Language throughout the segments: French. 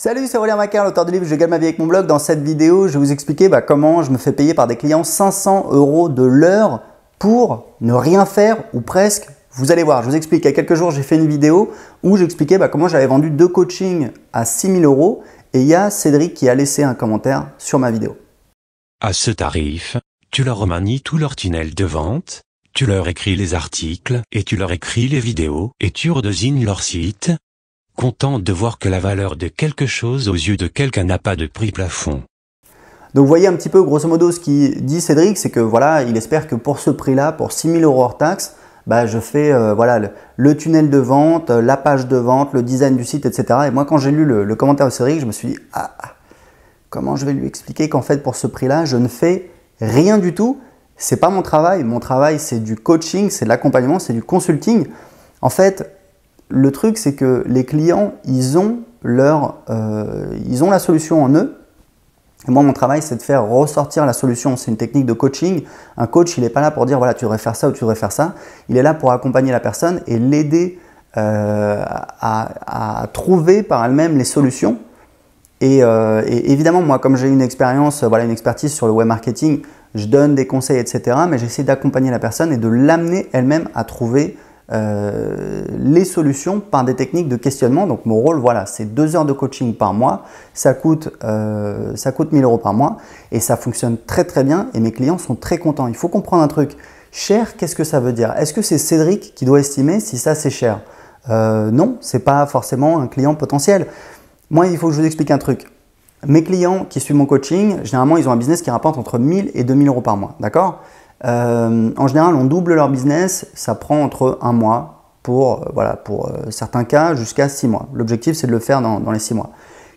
Salut, c'est Aurélien Macaire, l'auteur du livre Je gagne ma vie avec mon blog. Dans cette vidéo, je vais vous expliquer bah, comment je me fais payer par des clients 500 euros de l'heure pour ne rien faire ou presque. Vous allez voir, je vous explique. Il y a quelques jours, j'ai fait une vidéo où j'expliquais bah, comment j'avais vendu deux coachings à 6000 euros et il y a Cédric qui a laissé un commentaire sur ma vidéo. À ce tarif, tu leur remanies tout leur tunnel de vente, tu leur écris les articles et tu leur écris les vidéos et tu redesignes leur site content de voir que la valeur de quelque chose aux yeux de quelqu'un n'a pas de prix plafond. Donc vous voyez un petit peu grosso modo ce qu'il dit Cédric, c'est que voilà, il espère que pour ce prix-là, pour 6000 euros hors taxe, bah, je fais euh, voilà le, tunnel de vente, euh, la page de vente, le design du site, etc. Et moi, quand j'ai lu le, commentaire de Cédric, je me suis dit ah, ah, comment je vais lui expliquer qu'en fait pour ce prix-là, je ne fais rien du tout. C'est pas mon travail. Mon travail, c'est du coaching, c'est de l'accompagnement, c'est du consulting. En fait, le truc, c'est que les clients, ils ont, leur, euh, ils ont la solution en eux. moi, mon travail, c'est de faire ressortir la solution. C'est une technique de coaching. Un coach, il n'est pas là pour dire, voilà, tu devrais faire ça ou tu devrais faire ça. Il est là pour accompagner la personne et l'aider euh, à, trouver par elle-même les solutions. Euh, et, évidemment, moi, comme j'ai une expérience, voilà, une expertise sur le web marketing, je donne des conseils, etc. Mais j'essaie d'accompagner la personne et de l'amener elle-même à trouver euh, les solutions par des techniques de questionnement. Donc mon rôle, voilà, c'est deux heures de coaching par mois. Ça coûte, euh, ça coûte 1000 euros par mois et ça fonctionne très très bien et mes clients sont très contents. Il faut comprendre un truc. Cher, qu'est-ce que ça veut dire Est-ce que c'est Cédric qui doit estimer si ça c'est cher euh, Non, c'est pas forcément un client potentiel. Moi, il faut que je vous explique un truc. Mes clients qui suivent mon coaching, généralement, ils ont un business qui rapporte entre 1000 et 2000 euros par mois. D'accord euh, en général, on double leur business, ça prend entre un mois pour, euh, voilà, pour euh, certains cas jusqu'à 6 mois. L'objectif, c'est de le faire dans, les six mois.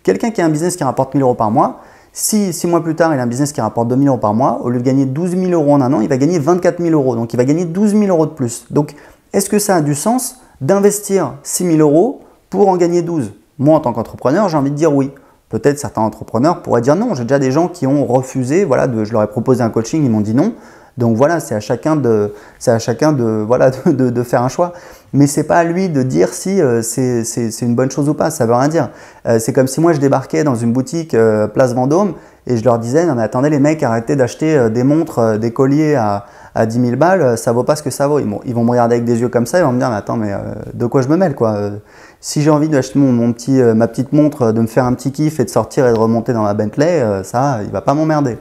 Quelqu'un qui a un business qui rapporte 1000 euros par mois, si six mois plus tard, il a un business qui rapporte 2000 euros par mois, au lieu de gagner 12 000 euros en un an, il va gagner 24 000 euros. Donc, il va gagner 12 000 euros de plus. Donc, est-ce que ça a du sens d'investir 6 000 euros pour en gagner 12 Moi, en tant qu'entrepreneur, j'ai envie de dire oui. Peut-être certains entrepreneurs pourraient dire non. J'ai déjà des gens qui ont refusé. Voilà, je leur ai proposé un coaching, ils m'ont dit non. Donc voilà, c'est à chacun de, c'est à chacun de, voilà, de, faire un choix. Mais c'est pas à lui de dire si euh, c'est une bonne chose ou pas. Ça veut rien dire. Euh, c'est comme si moi je débarquais dans une boutique euh, Place Vendôme et je leur disais non mais attendez les mecs, arrêtez d'acheter des montres, des colliers à, 10 000 balles, ça vaut pas ce que ça vaut. Ils, vont me regarder avec des yeux comme ça, ils vont me dire mais attends mais de quoi je me mêle quoi Si j'ai envie d'acheter mon, petit, ma petite montre, de me faire un petit kiff et de sortir et de remonter dans la Bentley, ça, il va pas m'emmerder.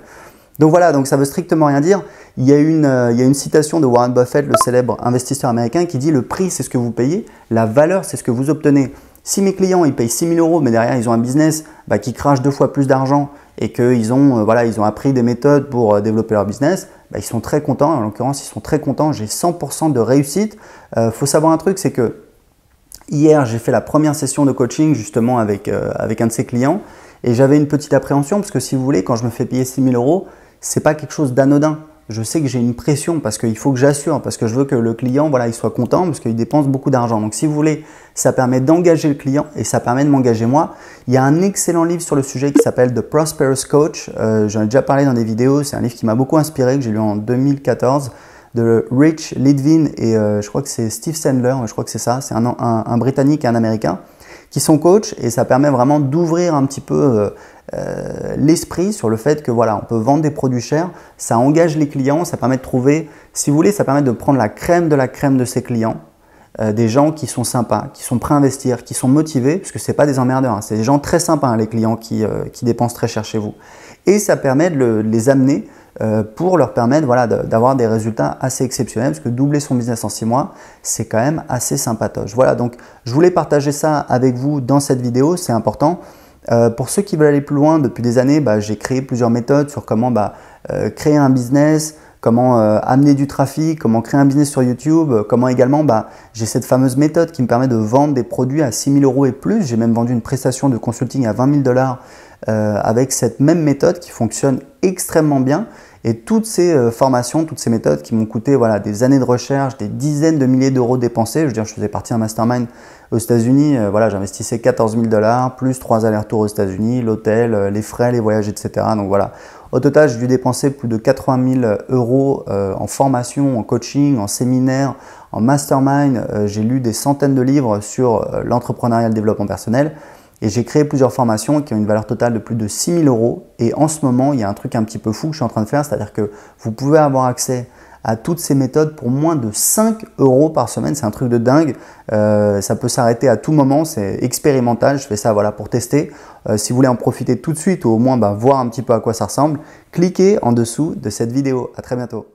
Donc voilà, donc ça veut strictement rien dire. Euh, il y, a une, citation de Warren Buffett, le célèbre investisseur américain, qui dit le prix c'est ce que vous payez, la valeur c'est ce que vous obtenez. Si mes clients ils payent 6 000 euros, mais derrière ils ont un business bah, qui crache deux fois plus d'argent et qu'ils ont, euh, voilà, ils ont appris des méthodes pour euh, développer leur business, bah, ils sont très contents. En l'occurrence, ils sont très contents. J'ai 100% de réussite. Il faut savoir un truc, c'est que hier j'ai fait la première session de coaching justement avec, avec un de ses clients et j'avais une petite appréhension parce que si vous voulez, quand je me fais payer 6 000 euros, c'est pas quelque chose d'anodin. Je sais que j'ai une pression parce qu'il faut que j'assure, parce que je veux que le client, voilà, il soit content, parce qu'il dépense beaucoup d'argent. Donc, si vous voulez, ça permet d'engager le client et ça permet de m'engager moi. Il y a un excellent livre sur le sujet qui s'appelle The Prosperous Coach. Euh, j'en ai déjà parlé dans des vidéos. C'est un livre qui m'a beaucoup inspiré, que j'ai lu en 2014 de Rich Lidvin et euh, je crois que c'est Steve Sandler, je crois que c'est ça, c'est un, Britannique et un Américain qui sont coachs et ça permet vraiment d'ouvrir un petit peu euh, euh, l'esprit sur le fait que voilà, on peut vendre des produits chers, ça engage les clients, ça permet de trouver, si vous voulez, ça permet de prendre la crème de la crème de ses clients, euh, des gens qui sont sympas, qui sont prêts à investir, qui sont motivés, parce que c'est pas des emmerdeurs, hein, c'est des gens très sympas, hein, les clients euh, qui, dépensent très cher chez vous. Et ça permet de, les amener pour leur permettre voilà, d'avoir des résultats assez exceptionnels, parce que doubler son business en six mois, c'est quand même assez sympatoche. Voilà, donc je voulais partager ça avec vous dans cette vidéo, c'est important. Euh, pour ceux qui veulent aller plus loin, depuis des années, bah, j'ai créé plusieurs méthodes sur comment bah, euh, créer un business, comment euh, amener du trafic, comment créer un business sur YouTube, comment également bah, j'ai cette fameuse méthode qui me permet de vendre des produits à 6 000 euros et plus. J'ai même vendu une prestation de consulting à 20 000 dollars euh, avec cette même méthode qui fonctionne extrêmement bien. Et toutes ces euh, formations, toutes ces méthodes qui m'ont coûté des années de recherche, des dizaines de milliers d'euros dépensés, je veux dire, je faisais partie d'un mastermind aux États-Unis, euh, voilà, j'investissais 14 000 dollars, plus trois allers-retours aux États-Unis, l'hôtel, les frais, les voyages, etc. Donc voilà, au total, j'ai dû dépenser plus de 80 000 euros en formation, en coaching, en séminaire, en mastermind. j'ai lu des centaines de livres sur l'entrepreneuriat et le développement personnel. Et j'ai créé plusieurs formations qui ont une valeur totale de plus de 6000 euros. Et en ce moment, il y a un truc un petit peu fou que je suis en train de faire, c'est-à-dire que vous pouvez avoir accès à toutes ces méthodes pour moins de 5 euros par semaine. C'est un truc de dingue. Euh, ça peut s'arrêter à tout moment. C'est expérimental. Je fais ça voilà, pour tester. Euh, si vous voulez en profiter tout de suite ou au moins bah, voir un petit peu à quoi ça ressemble, cliquez en dessous de cette vidéo. À très bientôt.